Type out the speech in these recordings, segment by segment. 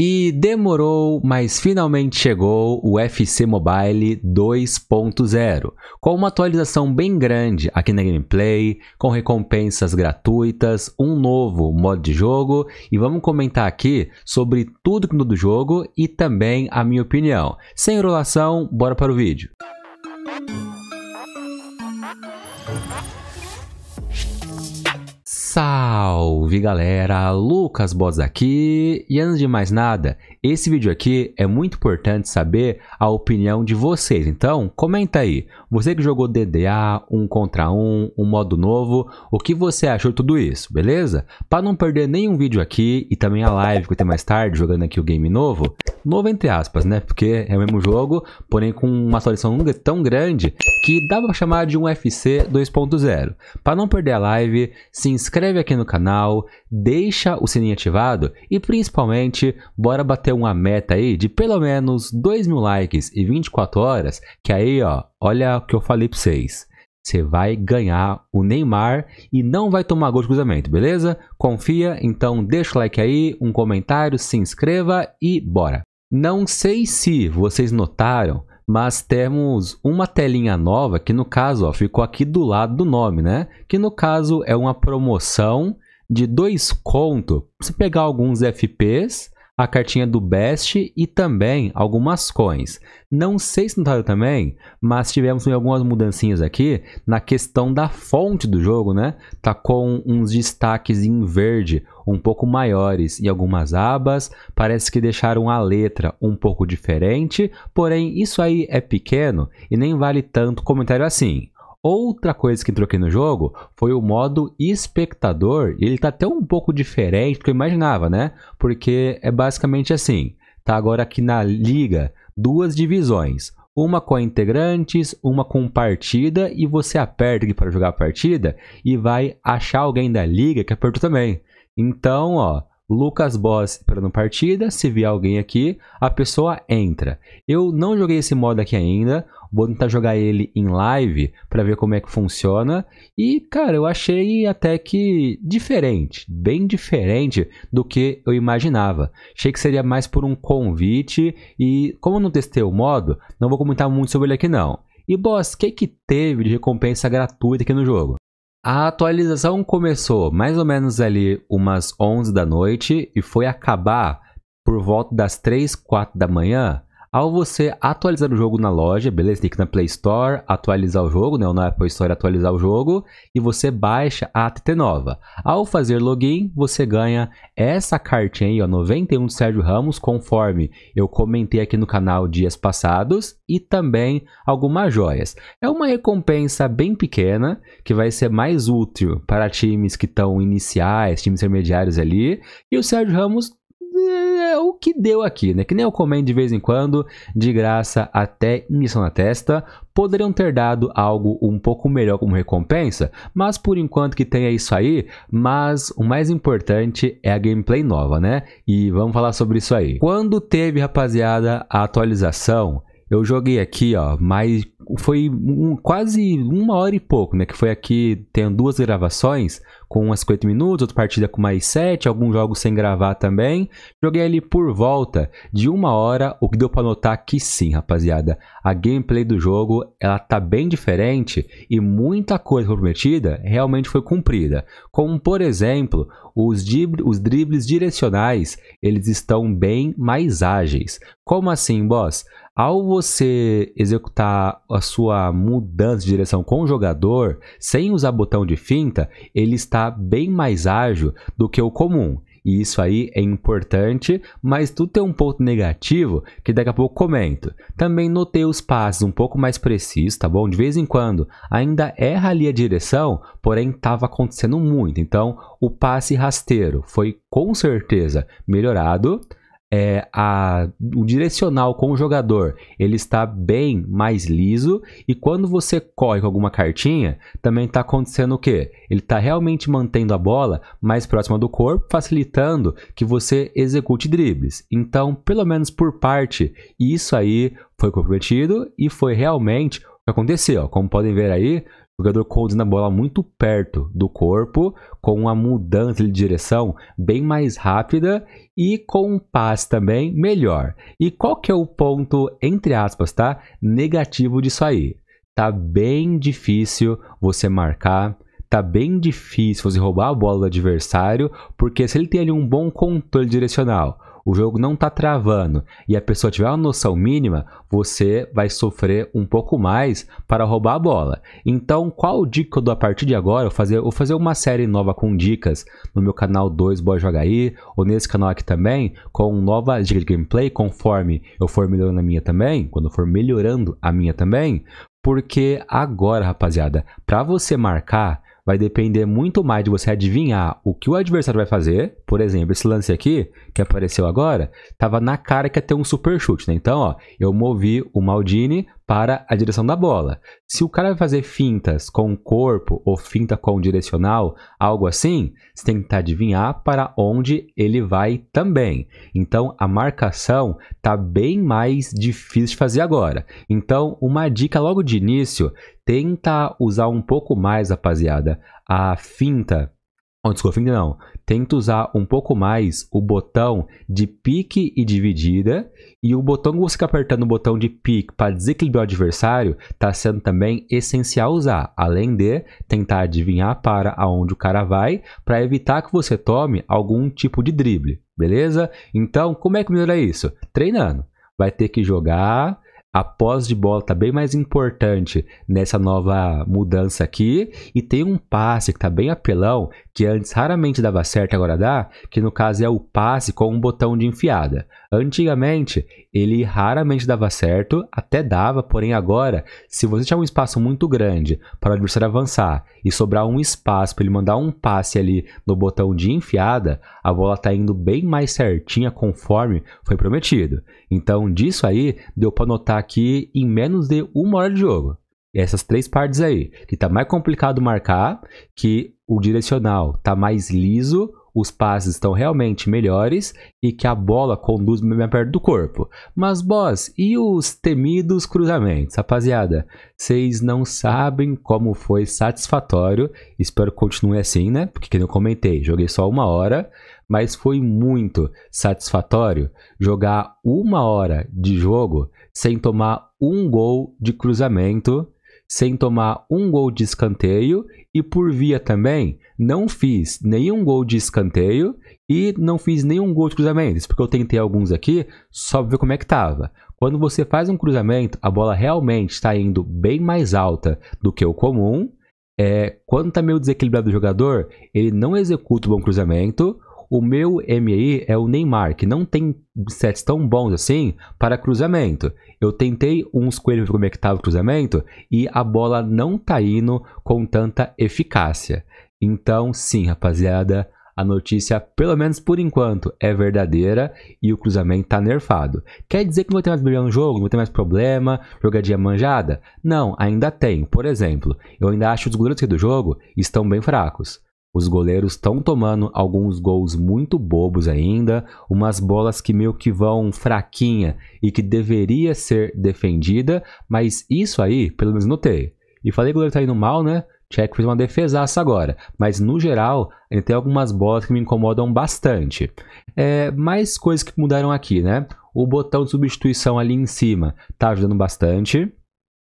E demorou, mas finalmente chegou o FC Mobile 2.0, com uma atualização bem grande aqui na gameplay, com recompensas gratuitas, um novo modo de jogo e vamos comentar aqui sobre tudo que do jogo e também a minha opinião. Sem enrolação, bora para o vídeo. Salve galera, Lucas Boss aqui. E antes de mais nada, esse vídeo aqui é muito importante saber a opinião de vocês, então comenta aí. Você que jogou DDA, um contra um, um modo novo, o que você achou de tudo isso, beleza? Para não perder nenhum vídeo aqui e também a live que eu tenho mais tarde jogando aqui o game novo, novo entre aspas, né? Porque é o mesmo jogo, porém com uma atualização tão grande que dá para chamar de um FC 2.0. Para não perder a live, se inscreve aqui no canal, deixa o sininho ativado e principalmente bora bater bater uma meta aí de pelo menos 2 mil likes e 24 horas, que aí, ó, olha o que eu falei pra vocês. Você vai ganhar o Neymar e não vai tomar gol de cruzamento, beleza? Confia, então deixa o like aí, um comentário, se inscreva e bora! Não sei se vocês notaram, mas temos uma telinha nova que no caso ó, ficou aqui do lado do nome, né? Que no caso é uma promoção de dois conto. Se pegar alguns FPs a cartinha do Best e também algumas coins. Não sei se notaram também, mas tivemos algumas mudanças aqui na questão da fonte do jogo, né? Tá com uns destaques em verde, um pouco maiores e algumas abas. Parece que deixaram a letra um pouco diferente, porém isso aí é pequeno e nem vale tanto comentário assim. Outra coisa que entrou aqui no jogo foi o modo espectador. Ele está até um pouco diferente do que eu imaginava, né? Porque é basicamente assim. Tá agora aqui na liga duas divisões. Uma com integrantes, uma com partida, e você aperta aqui para jogar a partida e vai achar alguém da liga que apertou também. Então, ó, Lucas Boss esperando partida. Se vier alguém aqui, a pessoa entra. Eu não joguei esse modo aqui ainda. Vou tentar jogar ele em live para ver como é que funciona. E, cara, eu achei até que diferente, bem diferente do que eu imaginava. Achei que seria mais por um convite e como eu não testei o modo, não vou comentar muito sobre ele aqui não. E boss, o que que teve de recompensa gratuita aqui no jogo? A atualização começou mais ou menos ali umas 11 da noite e foi acabar por volta das 3, 4 da manhã. Ao você atualizar o jogo na loja, beleza? Tem que na Play Store, atualizar o jogo, né? Ou na Apple Store, atualizar o jogo. E você baixa a TT nova. Ao fazer login, você ganha essa cartinha aí, ó. 91 do Sérgio Ramos, conforme eu comentei aqui no canal dias passados. E também algumas joias. É uma recompensa bem pequena, que vai ser mais útil para times que estão iniciais, times intermediários ali. E o Sérgio Ramos o que deu aqui, né? Que nem eu comendo de vez em quando, de graça até injeção na testa, poderiam ter dado algo um pouco melhor como recompensa, mas por enquanto que tem é isso aí, mas o mais importante é a gameplay nova, né? E vamos falar sobre isso aí. Quando teve, rapaziada, a atualização, eu joguei aqui, ó, mas foi um, quase uma hora e pouco, né? Que foi aqui, tem duas gravações, com umas 50 minutos, outra partida com mais 7, alguns jogos sem gravar também. Joguei ali por volta de uma hora, o que deu pra notar que sim, rapaziada. A gameplay do jogo, ela tá bem diferente e muita coisa prometida realmente foi cumprida. Como, por exemplo, os, os dribles direcionais, eles estão bem mais ágeis. Como assim, boss? Ao você executar a sua mudança de direção com o jogador, sem usar botão de finta, ele está bem mais ágil do que o comum. E isso aí é importante, mas tudo tem um ponto negativo que daqui a pouco comento. Também notei os passes um pouco mais precisos, tá bom? De vez em quando ainda erra ali a direção, porém estava acontecendo muito. Então o passe rasteiro foi com certeza melhorado é, a, o direcional com o jogador ele está bem mais liso e quando você corre com alguma cartinha também está acontecendo o que? Ele está realmente mantendo a bola mais próxima do corpo, facilitando que você execute dribles. Então, pelo menos por parte, isso aí foi comprometido e foi realmente o que aconteceu. Como podem ver aí, o jogador conduzindo a bola muito perto do corpo, com uma mudança de direção bem mais rápida e com um passe também melhor. E qual que é o ponto, entre aspas, tá? Negativo disso aí. Tá bem difícil você marcar, tá bem difícil você roubar a bola do adversário, porque se ele tem ali um bom controle direcional, o jogo não está travando e a pessoa tiver uma noção mínima, você vai sofrer um pouco mais para roubar a bola. Então, qual dica eu dou a partir de agora? Eu fazer, vou fazer uma série nova com dicas no meu canal 2 Boy Joga Aí, ou nesse canal aqui também, com novas dicas de gameplay, conforme eu for melhorando a minha também, quando eu for melhorando a minha também, porque agora, rapaziada, para você marcar vai depender muito mais de você adivinhar o que o adversário vai fazer. Por exemplo, esse lance aqui, que apareceu agora, tava na cara que ia ter um super chute, né? Então, ó, eu movi o Maldini para a direção da bola. Se o cara vai fazer fintas com o corpo ou finta com o direcional, algo assim, você tem que tentar adivinhar para onde ele vai também. Então a marcação tá bem mais difícil de fazer agora. Então uma dica logo de início, tenta usar um pouco mais, rapaziada, a finta Oh, desculpa, não. Tenta usar um pouco mais o botão de pique e dividida. E o botão que você fica apertando o botão de pique para desequilibrar o adversário está sendo também essencial usar. Além de tentar adivinhar para aonde o cara vai para evitar que você tome algum tipo de drible. Beleza? Então, como é que melhora isso? Treinando. Vai ter que jogar, a pós de bola está bem mais importante nessa nova mudança aqui. E tem um passe que está bem apelão, que antes raramente dava certo, agora dá, que no caso é o passe com um botão de enfiada. Antigamente, ele raramente dava certo, até dava, porém agora, se você tiver um espaço muito grande para o adversário avançar e sobrar um espaço para ele mandar um passe ali no botão de enfiada, a bola está indo bem mais certinha conforme foi prometido. Então, disso aí, deu para notar que em menos de uma hora de jogo, essas três partes aí, que tá mais complicado marcar, que o direcional tá mais liso, os passes estão realmente melhores e que a bola conduz bem perto do corpo. Mas, boss, e os temidos cruzamentos? Rapaziada, vocês não sabem como foi satisfatório. Espero que continue assim, né? Porque, como eu comentei, joguei só uma hora, mas foi muito satisfatório jogar uma hora de jogo sem tomar um gol de cruzamento sem tomar um gol de escanteio e por via também não fiz nenhum gol de escanteio e não fiz nenhum gol de cruzamento porque eu tentei alguns aqui só para ver como é que estava Quando você faz um cruzamento, a bola realmente está indo bem mais alta do que o comum. É, quando está meio desequilibrado o jogador, ele não executa o bom cruzamento, o meu MI é o Neymar, que não tem sets tão bons assim para cruzamento. Eu tentei uns coelhos ver como é que estava o cruzamento e a bola não tá indo com tanta eficácia. Então, sim, rapaziada, a notícia, pelo menos por enquanto, é verdadeira e o cruzamento tá nerfado. Quer dizer que não vai ter mais brilhão no jogo, não vai ter mais problema, jogadinha manjada? Não, ainda tem. Por exemplo, eu ainda acho que os goleiros aqui do jogo estão bem fracos. Os goleiros estão tomando alguns gols muito bobos ainda, umas bolas que meio que vão fraquinha e que deveria ser defendida, mas isso aí, pelo menos notei. E falei que o goleiro tá indo mal, né? Tcheco fez uma defesaça agora, mas no geral, ele tem algumas bolas que me incomodam bastante. É, mais coisas que mudaram aqui, né? O botão de substituição ali em cima tá ajudando bastante.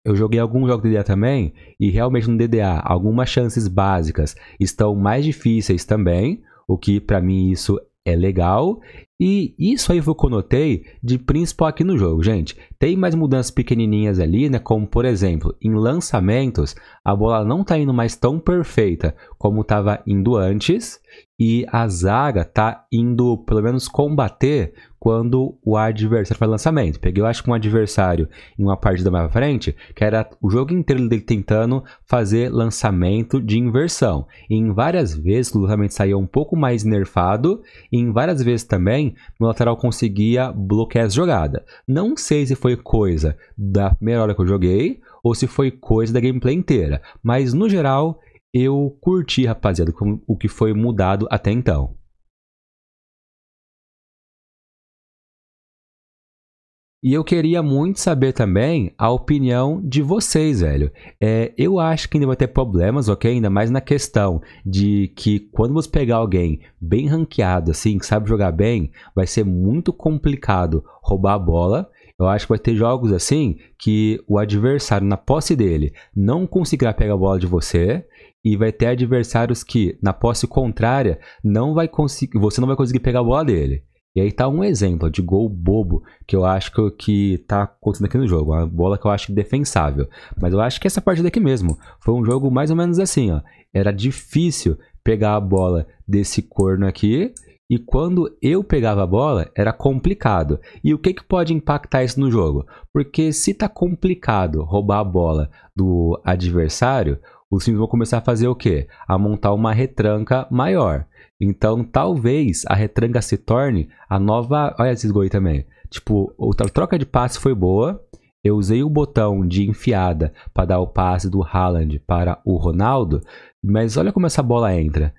Eu joguei alguns jogos de DDA também, e realmente no DDA algumas chances básicas estão mais difíceis também, o que para mim isso é legal. E isso aí eu conotei de principal aqui no jogo, gente. Tem mais mudanças pequenininhas ali, né? Como, por exemplo, em lançamentos, a bola não tá indo mais tão perfeita como estava indo antes e a zaga tá indo, pelo menos, combater quando o adversário faz lançamento. Peguei, eu acho, um adversário em uma partida mais pra frente, que era o jogo inteiro dele tentando fazer lançamento de inversão. E em várias vezes, o lançamento saía um pouco mais nerfado, e em várias vezes também, meu lateral conseguia bloquear a jogada. Não sei se foi coisa da primeira hora que eu joguei, ou se foi coisa da gameplay inteira, mas no geral eu curti, rapaziada, o que foi mudado até então. E eu queria muito saber também a opinião de vocês, velho. É, eu acho que ainda vai ter problemas, ok? Ainda mais na questão de que quando você pegar alguém bem ranqueado, assim, que sabe jogar bem, vai ser muito complicado roubar a bola eu acho que vai ter jogos assim que o adversário, na posse dele, não conseguirá pegar a bola de você. E vai ter adversários que, na posse contrária, não vai conseguir. Você não vai conseguir pegar a bola dele. E aí tá um exemplo de gol bobo que eu acho que, que tá acontecendo aqui no jogo. Uma bola que eu acho defensável. Mas eu acho que essa partida aqui mesmo foi um jogo mais ou menos assim, ó. Era difícil pegar a bola desse corno aqui e quando eu pegava a bola, era complicado. E o que, que pode impactar isso no jogo? Porque se tá complicado roubar a bola do adversário, os times vão começar a fazer o quê? A montar uma retranca maior. Então, talvez a retranca se torne a nova. Olha esses gols também. Tipo, a troca de passe foi boa. Eu usei o botão de enfiada para dar o passe do Haaland para o Ronaldo. Mas olha como essa bola entra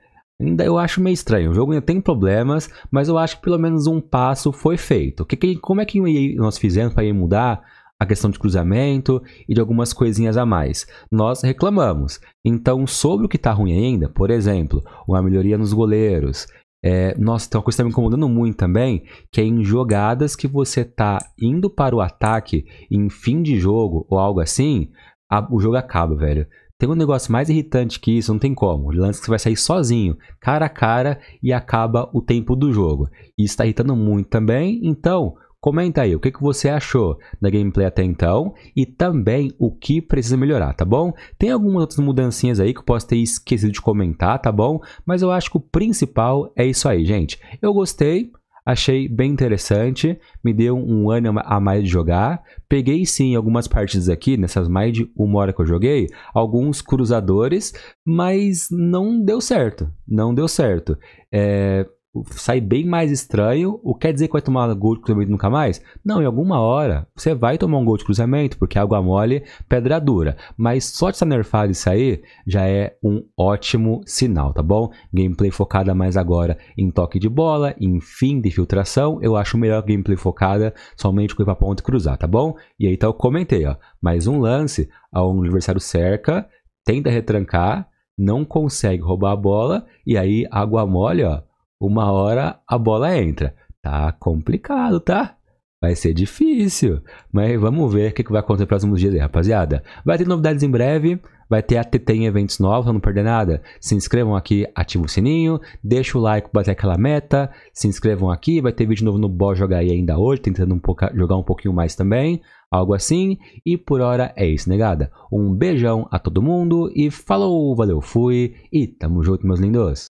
eu acho meio estranho. O jogo ainda tem problemas, mas eu acho que pelo menos um passo foi feito. Que, que, como é que nós fizemos para mudar a questão de cruzamento e de algumas coisinhas a mais? Nós reclamamos. Então, sobre o que está ruim ainda, por exemplo, uma melhoria nos goleiros. É, nossa, tem uma coisa que está me incomodando muito também, que é em jogadas que você está indo para o ataque em fim de jogo ou algo assim, a, o jogo acaba, velho. Tem um negócio mais irritante que isso, não tem como. O lance é que você vai sair sozinho, cara a cara, e acaba o tempo do jogo. E isso está irritando muito também, então comenta aí o que, que você achou da gameplay até então e também o que precisa melhorar, tá bom? Tem algumas outras mudanças aí que eu posso ter esquecido de comentar, tá bom? Mas eu acho que o principal é isso aí, gente. Eu gostei, Achei bem interessante, me deu um ano a mais de jogar. Peguei sim algumas partidas aqui, nessas mais de uma hora que eu joguei, alguns cruzadores, mas não deu certo. Não deu certo. É, sai bem mais estranho. O quer dizer que vai tomar gol de cruzamento nunca mais? Não, em alguma hora você vai tomar um gol de cruzamento, porque água mole, pedra dura. Mas só de estar nerfado isso aí já é um ótimo sinal, tá bom? Gameplay focada mais agora em toque de bola, em fim de filtração. Eu acho melhor gameplay focada somente com ir pra ponta e cruzar, tá bom? E aí então eu comentei, ó. Mais um lance, ao adversário cerca, tenta retrancar, não consegue roubar a bola, e aí água mole, ó uma hora a bola entra. Tá complicado, tá? Vai ser difícil, mas vamos ver o que vai acontecer nos próximos dias aí, rapaziada. Vai ter novidades em breve, vai ter a TT em eventos novos, pra não perder nada. Se inscrevam aqui, ativem o sininho, deixa o like para bater aquela meta, se inscrevam aqui, vai ter vídeo novo no Bó Jogar aí ainda hoje, tentando um jogar um pouquinho mais também, algo assim. E por hora é isso, negada. Um beijão a todo mundo e falou, valeu, fui e tamo junto, meus lindos.